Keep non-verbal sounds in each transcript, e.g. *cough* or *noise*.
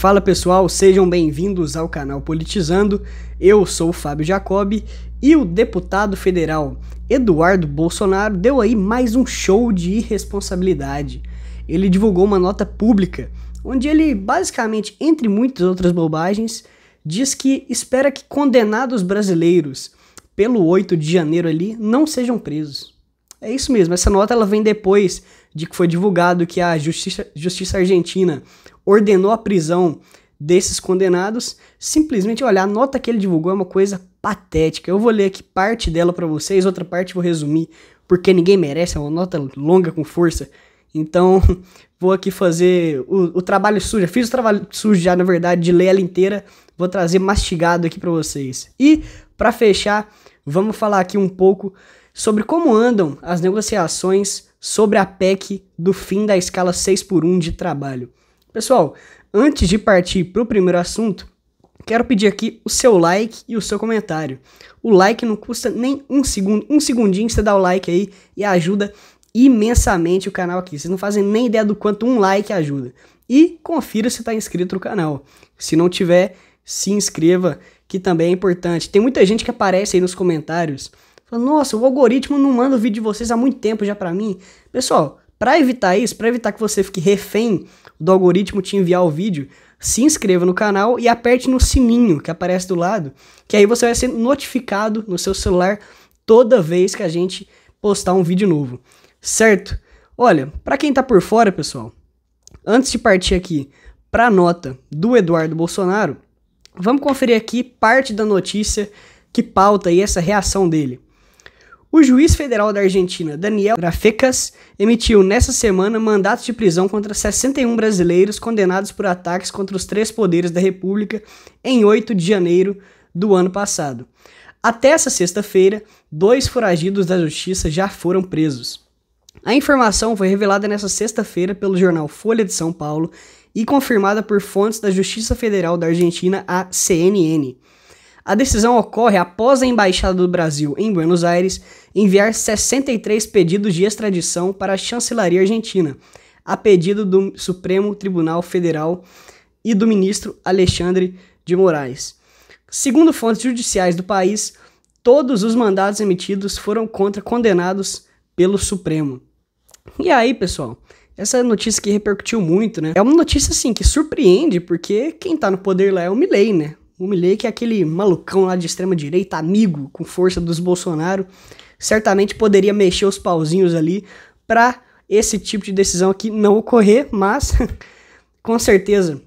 Fala pessoal, sejam bem-vindos ao canal Politizando. Eu sou o Fábio Jacobi e o deputado federal Eduardo Bolsonaro deu aí mais um show de irresponsabilidade. Ele divulgou uma nota pública onde ele basicamente, entre muitas outras bobagens, diz que espera que condenados brasileiros pelo 8 de janeiro ali não sejam presos. É isso mesmo, essa nota ela vem depois de que foi divulgado que a Justiça, Justiça Argentina ordenou a prisão desses condenados. Simplesmente, olha, a nota que ele divulgou é uma coisa patética. Eu vou ler aqui parte dela para vocês, outra parte vou resumir, porque ninguém merece, é uma nota longa com força. Então, *laughs* vou aqui fazer o, o trabalho sujo. fiz o trabalho sujo já, na verdade, de ler ela inteira. Vou trazer mastigado aqui para vocês. E, para fechar, vamos falar aqui um pouco sobre como andam as negociações sobre a PEC do fim da escala 6 por 1 de trabalho. Pessoal, antes de partir para o primeiro assunto, quero pedir aqui o seu like e o seu comentário. O like não custa nem um segundo, um segundinho você dá o like aí e ajuda imensamente o canal aqui. Vocês não fazem nem ideia do quanto um like ajuda. E confira se está inscrito no canal. Se não tiver, se inscreva, que também é importante. Tem muita gente que aparece aí nos comentários Falando, nossa, o algoritmo não manda o vídeo de vocês há muito tempo já para mim. Pessoal, para evitar isso, para evitar que você fique refém do algoritmo te enviar o vídeo, se inscreva no canal e aperte no sininho que aparece do lado, que aí você vai ser notificado no seu celular toda vez que a gente postar um vídeo novo, certo? Olha, para quem tá por fora, pessoal, antes de partir aqui para a nota do Eduardo Bolsonaro, vamos conferir aqui parte da notícia que pauta aí essa reação dele. O juiz federal da Argentina, Daniel Grafecas, emitiu nessa semana mandatos de prisão contra 61 brasileiros condenados por ataques contra os três poderes da República em 8 de janeiro do ano passado. Até essa sexta-feira, dois foragidos da justiça já foram presos. A informação foi revelada nessa sexta-feira pelo jornal Folha de São Paulo e confirmada por fontes da Justiça Federal da Argentina, a CNN. A decisão ocorre após a Embaixada do Brasil em Buenos Aires enviar 63 pedidos de extradição para a chancelaria argentina, a pedido do Supremo Tribunal Federal e do ministro Alexandre de Moraes. Segundo fontes judiciais do país, todos os mandados emitidos foram contra condenados pelo Supremo. E aí, pessoal, essa notícia que repercutiu muito, né? É uma notícia assim que surpreende, porque quem tá no poder lá é o Milley, né? O Milley, que é aquele malucão lá de extrema direita, amigo com força dos Bolsonaro, certamente poderia mexer os pauzinhos ali para esse tipo de decisão aqui não ocorrer, mas *laughs* com certeza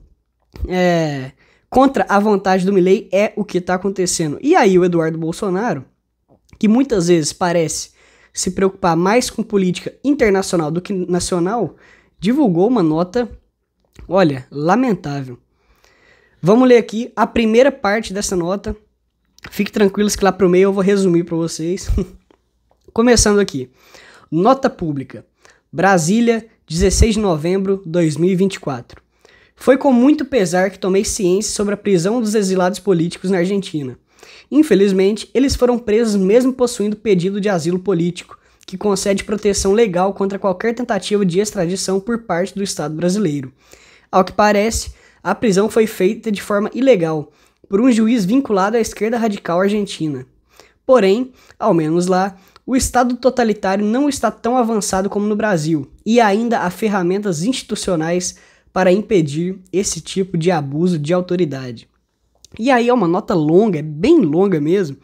é, contra a vontade do Milley é o que está acontecendo. E aí o Eduardo Bolsonaro, que muitas vezes parece se preocupar mais com política internacional do que nacional, divulgou uma nota, olha, lamentável. Vamos ler aqui a primeira parte dessa nota. Fique tranquilos que lá pro meio eu vou resumir para vocês. *laughs* Começando aqui. Nota pública. Brasília, 16 de novembro de 2024. Foi com muito pesar que tomei ciência sobre a prisão dos exilados políticos na Argentina. Infelizmente, eles foram presos mesmo possuindo pedido de asilo político, que concede proteção legal contra qualquer tentativa de extradição por parte do Estado brasileiro. Ao que parece, a prisão foi feita de forma ilegal por um juiz vinculado à esquerda radical argentina. Porém, ao menos lá, o Estado totalitário não está tão avançado como no Brasil, e ainda há ferramentas institucionais para impedir esse tipo de abuso de autoridade. E aí é uma nota longa, é bem longa mesmo.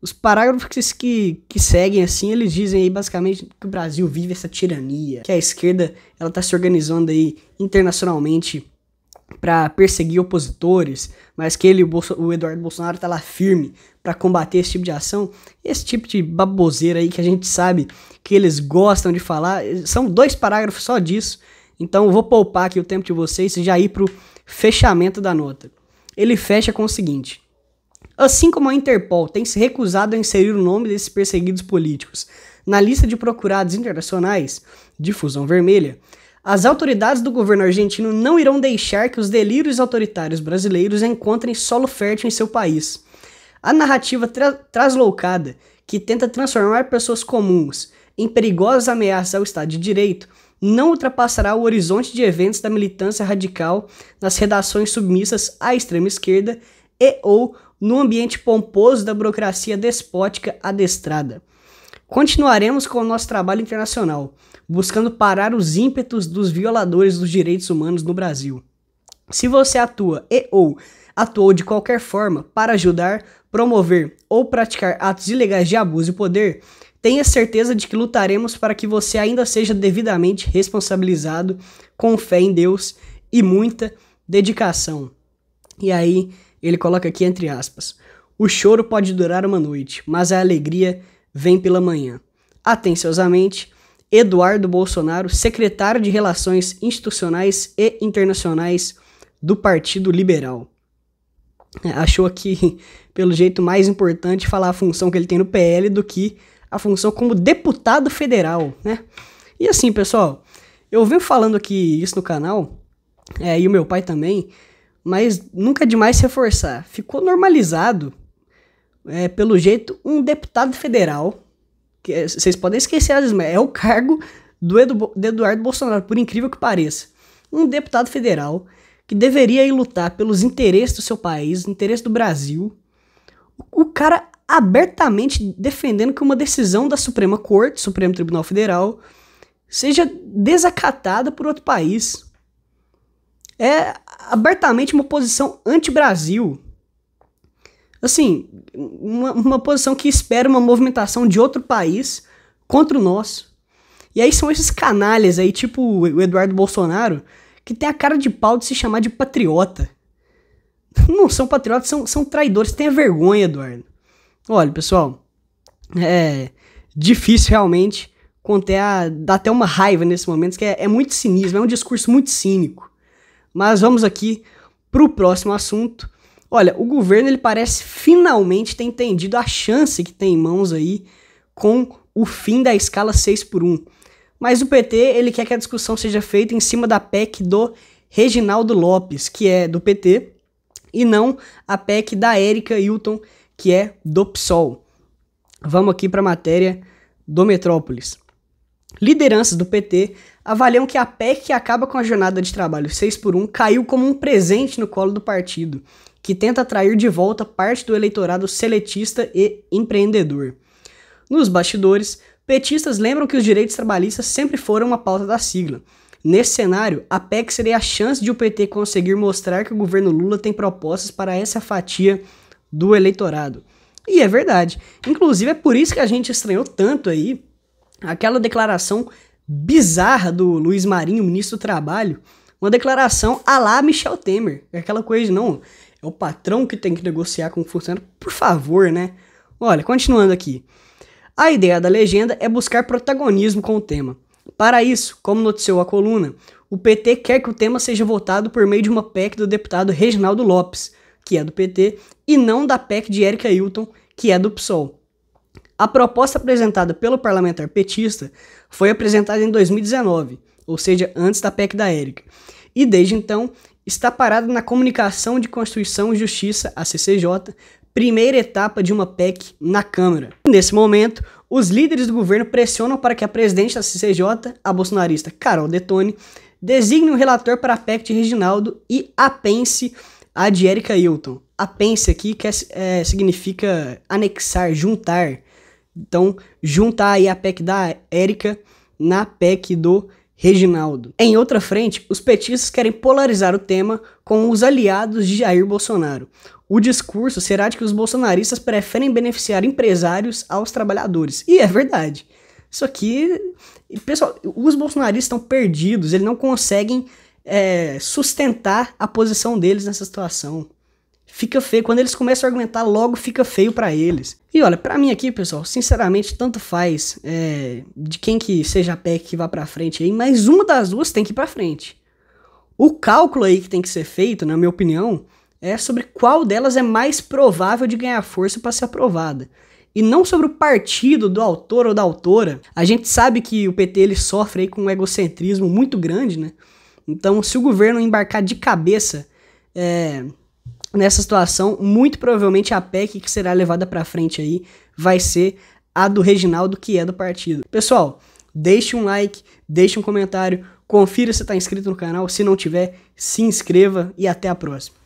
Os parágrafos que, que seguem assim, eles dizem aí basicamente que o Brasil vive essa tirania, que a esquerda ela está se organizando aí internacionalmente para perseguir opositores, mas que ele, o, Bolso o Eduardo Bolsonaro, está lá firme para combater esse tipo de ação. Esse tipo de baboseira aí que a gente sabe que eles gostam de falar, são dois parágrafos só disso. Então vou poupar aqui o tempo de vocês e já ir pro fechamento da nota. Ele fecha com o seguinte: Assim como a Interpol tem se recusado a inserir o nome desses perseguidos políticos na lista de procurados internacionais, difusão vermelha, as autoridades do governo argentino não irão deixar que os delírios autoritários brasileiros encontrem solo fértil em seu país. A narrativa tra trasloucada, que tenta transformar pessoas comuns em perigosas ameaças ao Estado de Direito, não ultrapassará o horizonte de eventos da militância radical nas redações submissas à extrema esquerda e ou no ambiente pomposo da burocracia despótica adestrada. Continuaremos com o nosso trabalho internacional, buscando parar os ímpetos dos violadores dos direitos humanos no Brasil. Se você atua e ou atuou de qualquer forma para ajudar, promover ou praticar atos ilegais de abuso de poder, tenha certeza de que lutaremos para que você ainda seja devidamente responsabilizado com fé em Deus e muita dedicação. E aí, ele coloca aqui entre aspas: O choro pode durar uma noite, mas a alegria vem pela manhã. Atenciosamente, Eduardo Bolsonaro, secretário de Relações Institucionais e Internacionais do Partido Liberal. É, achou aqui, *laughs* pelo jeito, mais importante falar a função que ele tem no PL do que a função como deputado federal, né? E assim, pessoal, eu venho falando aqui isso no canal, é, e o meu pai também, mas nunca é demais reforçar. Ficou normalizado é, pelo jeito, um deputado federal. Que é, vocês é, podem esquecer, é o cargo do, Edu, do Eduardo Bolsonaro, por incrível que pareça. Um deputado federal que deveria ir lutar pelos interesses do seu país, interesses do Brasil. O cara abertamente defendendo que uma decisão da Suprema Corte, Supremo Tribunal Federal, seja desacatada por outro país. É abertamente uma posição anti-Brasil assim, uma, uma posição que espera uma movimentação de outro país contra o nosso. E aí são esses canalhas aí, tipo o Eduardo Bolsonaro, que tem a cara de pau de se chamar de patriota. *laughs* Não são patriotas, são, são traidores. Tenha vergonha, Eduardo. Olha, pessoal, é difícil realmente conter a, dá até uma raiva nesse momento, que é, é muito cinismo, é um discurso muito cínico. Mas vamos aqui pro próximo assunto, Olha, o governo ele parece finalmente ter entendido a chance que tem em mãos aí com o fim da escala 6 por 1. Mas o PT ele quer que a discussão seja feita em cima da PEC do Reginaldo Lopes, que é do PT, e não a PEC da Érica Hilton, que é do PSOL. Vamos aqui para a matéria do Metrópolis. Lideranças do PT avaliam que a PEC que acaba com a jornada de trabalho 6 por 1 caiu como um presente no colo do partido, que tenta atrair de volta parte do eleitorado seletista e empreendedor. Nos bastidores, petistas lembram que os direitos trabalhistas sempre foram uma pauta da sigla. Nesse cenário, a PEC seria a chance de o PT conseguir mostrar que o governo Lula tem propostas para essa fatia do eleitorado. E é verdade. Inclusive, é por isso que a gente estranhou tanto aí aquela declaração bizarra do Luiz Marinho, ministro do Trabalho, uma declaração a lá Michel Temer. É aquela coisa de, não, é o patrão que tem que negociar com o funcionário, por favor, né? Olha, continuando aqui. A ideia da legenda é buscar protagonismo com o tema. Para isso, como noticiou a coluna, o PT quer que o tema seja votado por meio de uma PEC do deputado Reginaldo Lopes, que é do PT, e não da PEC de Erika Hilton, que é do PSOL. A proposta apresentada pelo parlamentar petista foi apresentada em 2019, ou seja, antes da PEC da Érica, e desde então está parada na comunicação de Constituição e Justiça, a CCJ, primeira etapa de uma PEC na Câmara. Nesse momento, os líderes do governo pressionam para que a presidente da CCJ, a bolsonarista Carol Detone, designe um relator para a PEC de Reginaldo e apense a de Érica Hilton. Apense aqui que é, é, significa anexar, juntar. Então, juntar aí a PEC da Érica na PEC do Reginaldo. Em outra frente, os petistas querem polarizar o tema com os aliados de Jair Bolsonaro. O discurso será de que os bolsonaristas preferem beneficiar empresários aos trabalhadores. E é verdade. Isso aqui, pessoal, os bolsonaristas estão perdidos, eles não conseguem é, sustentar a posição deles nessa situação fica feio. Quando eles começam a argumentar, logo fica feio para eles. E olha, para mim aqui, pessoal, sinceramente, tanto faz é, de quem que seja a PEC que vá para frente aí, mas uma das duas tem que ir para frente. O cálculo aí que tem que ser feito, na minha opinião, é sobre qual delas é mais provável de ganhar força para ser aprovada. E não sobre o partido do autor ou da autora. A gente sabe que o PT ele sofre aí com um egocentrismo muito grande, né? Então, se o governo embarcar de cabeça é, nessa situação, muito provavelmente a PEC que será levada para frente aí vai ser a do Reginaldo, que é do partido. Pessoal, deixe um like, deixe um comentário, confira se está inscrito no canal, se não tiver, se inscreva e até a próxima.